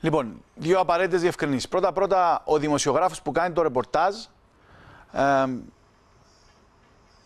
Λοιπόν, δύο απαραίτητες διευκρινήσεις. Πρώτα-πρώτα, ο δημοσιογράφος που κάνει το ρεπορτάζ ε,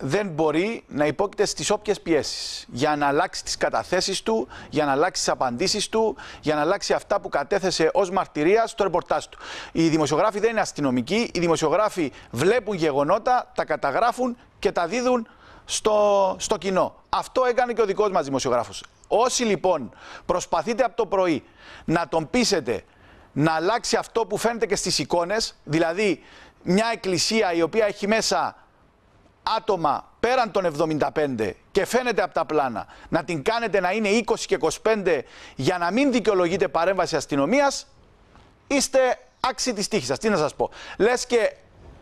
δεν μπορεί να υπόκειται στις όποιες πιέσεις για να αλλάξει τις καταθέσεις του, για να αλλάξει τις απαντήσεις του, για να αλλάξει αυτά που κατέθεσε ως μαρτυρία στο ρεπορτάζ του. Οι δημοσιογράφοι δεν είναι αστυνομικοί, οι δημοσιογράφοι βλέπουν γεγονότα, τα καταγράφουν και τα δίδουν στο, στο κοινό. Αυτό έκανε και ο δικός μας δημοσιογράφος. Όσοι λοιπόν προσπαθείτε από το πρωί να τον πείσετε να αλλάξει αυτό που φαίνεται και στις εικόνες, δηλαδή μια εκκλησία η οποία έχει μέσα άτομα πέραν των 75 και φαίνεται από τα πλάνα να την κάνετε να είναι 20 και 25 για να μην δικαιολογείτε παρέμβαση αστυνομίας, είστε άξιοι της τύχης σας. Τι να σας πω. Λες και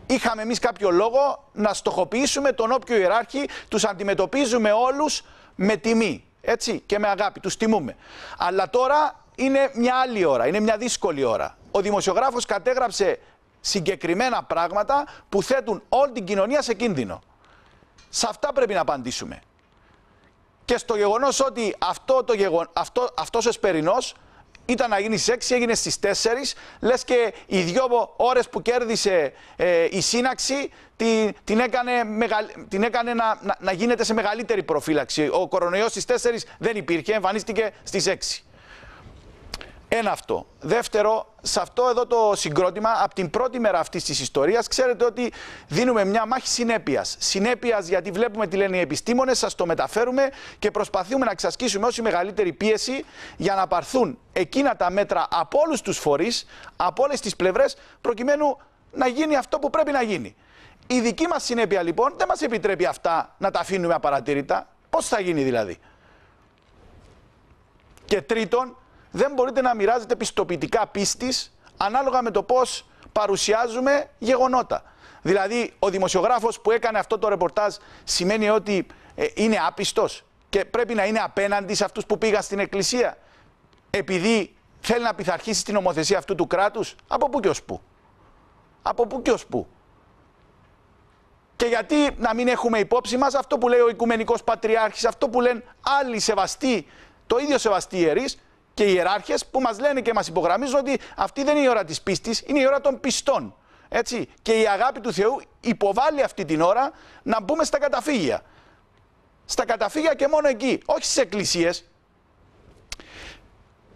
είχαμε εμείς κάποιο λόγο να στοχοποιήσουμε τον όποιο ιεράρχη, τους αντιμετωπίζουμε όλους με τιμή. Έτσι, και με αγάπη, τους τιμούμε. Αλλά τώρα είναι μια άλλη ώρα, είναι μια δύσκολη ώρα. Ο δημοσιογράφος κατέγραψε συγκεκριμένα πράγματα που θέτουν όλη την κοινωνία σε κίνδυνο. Σε αυτά πρέπει να απαντήσουμε. Και στο γεγονός ότι αυτό το γεγον... αυτό, αυτός ο Εσπερινός ήταν να γίνεις στι 6, έγινες στις 4. Λες και οι δύο ώρες που κέρδισε ε, η σύναξη την, την έκανε, την έκανε να, να, να γίνεται σε μεγαλύτερη προφύλαξη. Ο κορονοϊός στις 4 δεν υπήρχε, εμφανίστηκε στις 6. Ένα αυτό. Δεύτερο, σε αυτό εδώ το συγκρότημα, από την πρώτη μέρα αυτής της ιστορίας, ξέρετε ότι δίνουμε μια μάχη συνέπειας. Συνέπειας γιατί βλέπουμε τι λένε οι επιστήμονες, σας το μεταφέρουμε και προσπαθούμε να εξασκήσουμε όση μεγαλύτερη πίεση για να πάρθουν εκείνα τα μέτρα από όλους τους φορείς, από όλες τις πλευρές, προκειμένου να γίνει αυτό που πρέπει να γίνει. Η δική μας συνέπεια λοιπόν δεν μας επιτρέπει αυτά να τα αφήνουμε απαρατήρητα. Πώς θα γίνει δηλαδή. Και τρίτον, δεν μπορείτε να μοιράζετε πιστοποιητικά πίστης ανάλογα με το πώς παρουσιάζουμε γεγονότα. Δηλαδή, ο δημοσιογράφος που έκανε αυτό το ρεπορτάζ σημαίνει ότι ε, είναι άπιστος και πρέπει να είναι απέναντι σε αυτούς που πήγαν στην εκκλησία, επειδή θέλει να πειθαρχήσει την ομοθεσία αυτού του κράτους. Από πού και ως πού. Από πού και ως πού. Και γιατί να μην έχουμε υπόψη μας αυτό που λέει ο Οικουμενικός Πατριάρχης, αυτό που λένε άλλοι σεβαστοί, το ίδιο σεβαστοί και οι ιεράρχες που μας λένε και μας υπογραμμίζουν ότι αυτή δεν είναι η ώρα της πίστης, είναι η ώρα των πιστών. Έτσι. Και η αγάπη του Θεού υποβάλλει αυτή την ώρα να μπούμε στα καταφύγια. Στα καταφύγια και μόνο εκεί, όχι στις εκκλησίες.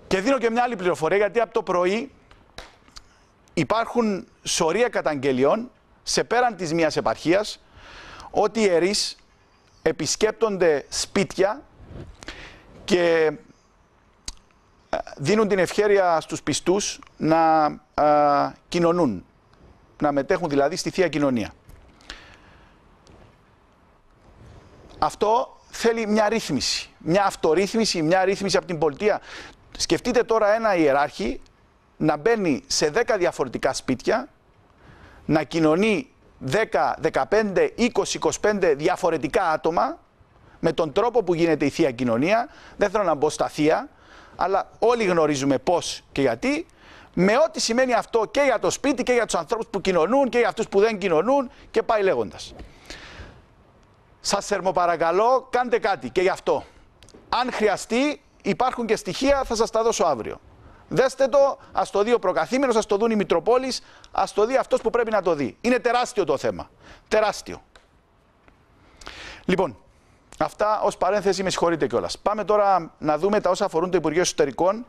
Και δίνω και μια άλλη πληροφορία γιατί από το πρωί υπάρχουν σωρία καταγγελιών σε πέραν της μίας επαρχίας ότι οι ιερείς επισκέπτονται σπίτια και δίνουν την ευχαίρεια στους πιστούς να α, κοινωνούν, να μετέχουν δηλαδή στη Θεία Κοινωνία. Αυτό θέλει μια ρύθμιση, μια αυτορύθμιση, μια ρύθμιση από την πολιτεία. Σκεφτείτε τώρα ένα ιεράρχη να μπαίνει σε 10 διαφορετικά σπίτια, να κοινωνεί 10, 15, 20, 25 διαφορετικά άτομα με τον τρόπο που γίνεται η Θεία Κοινωνία. Δεν θέλω να μπω στα Θεία, αλλά όλοι γνωρίζουμε πώς και γιατί. Με ό,τι σημαίνει αυτό και για το σπίτι και για τους ανθρώπους που κοινωνούν και για αυτούς που δεν κοινωνούν και πάει λέγοντας. Σας θερμοπαρακαλώ, κάντε κάτι και γι' αυτό. Αν χρειαστεί, υπάρχουν και στοιχεία, θα σας τα δώσω αύριο. Δέστε το, ας το δει ο προκαθήμενος, ας το δουν οι Μητροπόλεις, ας το δει αυτός που πρέπει να το δει. Είναι τεράστιο το θέμα. Τεράστιο. Λοιπόν, Αυτά ως παρένθεση, με συγχωρείτε κιόλας. Πάμε τώρα να δούμε τα όσα αφορούν το Υπουργείο Εσωτερικών.